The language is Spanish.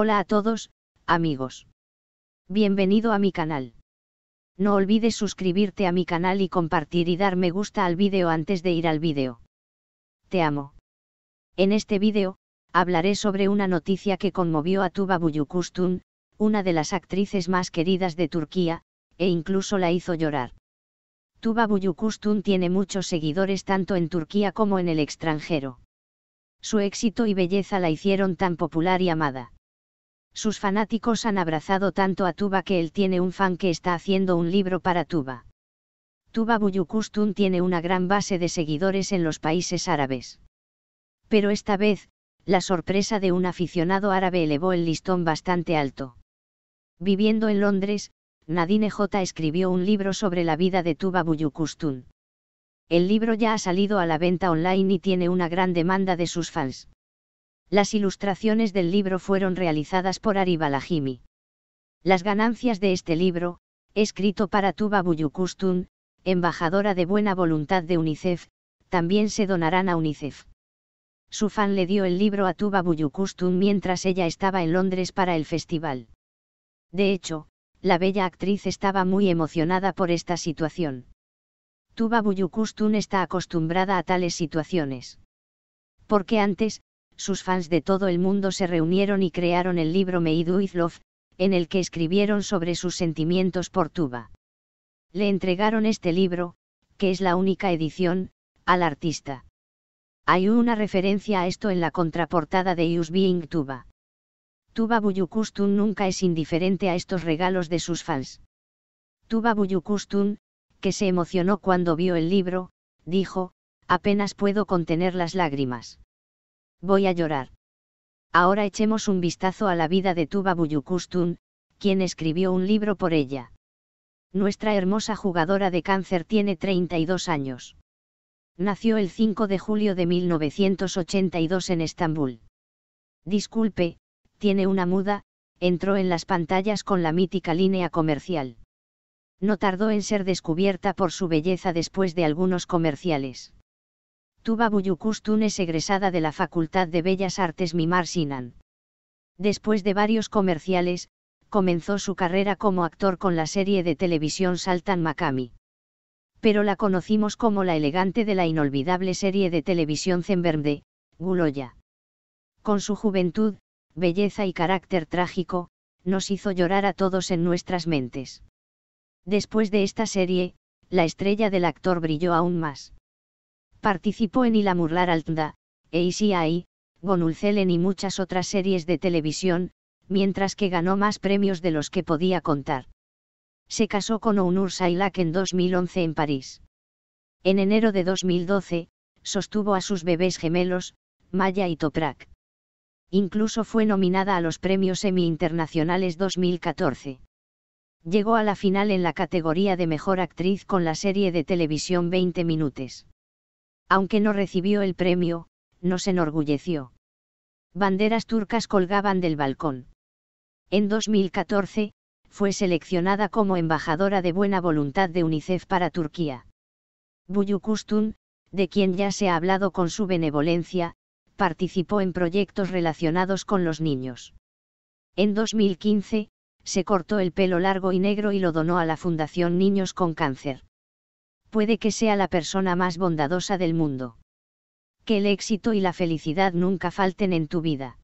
Hola a todos, amigos. Bienvenido a mi canal. No olvides suscribirte a mi canal y compartir y dar me gusta al vídeo antes de ir al vídeo. Te amo. En este vídeo, hablaré sobre una noticia que conmovió a Tuba Buyukustun, una de las actrices más queridas de Turquía, e incluso la hizo llorar. Tuba Buyukustun tiene muchos seguidores tanto en Turquía como en el extranjero. Su éxito y belleza la hicieron tan popular y amada. Sus fanáticos han abrazado tanto a Tuba que él tiene un fan que está haciendo un libro para Tuba. Tuba Buyukustun tiene una gran base de seguidores en los países árabes. Pero esta vez, la sorpresa de un aficionado árabe elevó el listón bastante alto. Viviendo en Londres, Nadine J. escribió un libro sobre la vida de Tuba Buyukustun. El libro ya ha salido a la venta online y tiene una gran demanda de sus fans. Las ilustraciones del libro fueron realizadas por Ari Las ganancias de este libro, escrito para Tuba Buyukustun, embajadora de buena voluntad de UNICEF, también se donarán a UNICEF. Su fan le dio el libro a Tuba Buyukustun mientras ella estaba en Londres para el festival. De hecho, la bella actriz estaba muy emocionada por esta situación. Tuba Buyukustun está acostumbrada a tales situaciones. Porque antes, sus fans de todo el mundo se reunieron y crearon el libro Made Love, en el que escribieron sobre sus sentimientos por Tuba. Le entregaron este libro, que es la única edición, al artista. Hay una referencia a esto en la contraportada de Use Being Tuba. Tuba Buyukustun nunca es indiferente a estos regalos de sus fans. Tuba Buyukustun, que se emocionó cuando vio el libro, dijo, apenas puedo contener las lágrimas. Voy a llorar. Ahora echemos un vistazo a la vida de Tuba Buyukustun, quien escribió un libro por ella. Nuestra hermosa jugadora de cáncer tiene 32 años. Nació el 5 de julio de 1982 en Estambul. Disculpe, tiene una muda, entró en las pantallas con la mítica línea comercial. No tardó en ser descubierta por su belleza después de algunos comerciales. Tuba Buyukus, es egresada de la Facultad de Bellas Artes Mimar Sinan. Después de varios comerciales, comenzó su carrera como actor con la serie de televisión Saltan Makami. Pero la conocimos como la elegante de la inolvidable serie de televisión Zembermde, Guloya. Con su juventud, belleza y carácter trágico, nos hizo llorar a todos en nuestras mentes. Después de esta serie, la estrella del actor brilló aún más. Participó en Ilamurlar Altda, ACI, Gonulcelen y muchas otras series de televisión, mientras que ganó más premios de los que podía contar. Se casó con Ounur Sailak en 2011 en París. En enero de 2012, sostuvo a sus bebés gemelos, Maya y Toprak. Incluso fue nominada a los premios Emmy Internacionales 2014. Llegó a la final en la categoría de Mejor Actriz con la serie de televisión 20 Minutes. Aunque no recibió el premio, no se enorgulleció. Banderas turcas colgaban del balcón. En 2014, fue seleccionada como embajadora de buena voluntad de UNICEF para Turquía. Buyukustun, de quien ya se ha hablado con su benevolencia, participó en proyectos relacionados con los niños. En 2015, se cortó el pelo largo y negro y lo donó a la Fundación Niños con Cáncer puede que sea la persona más bondadosa del mundo. Que el éxito y la felicidad nunca falten en tu vida.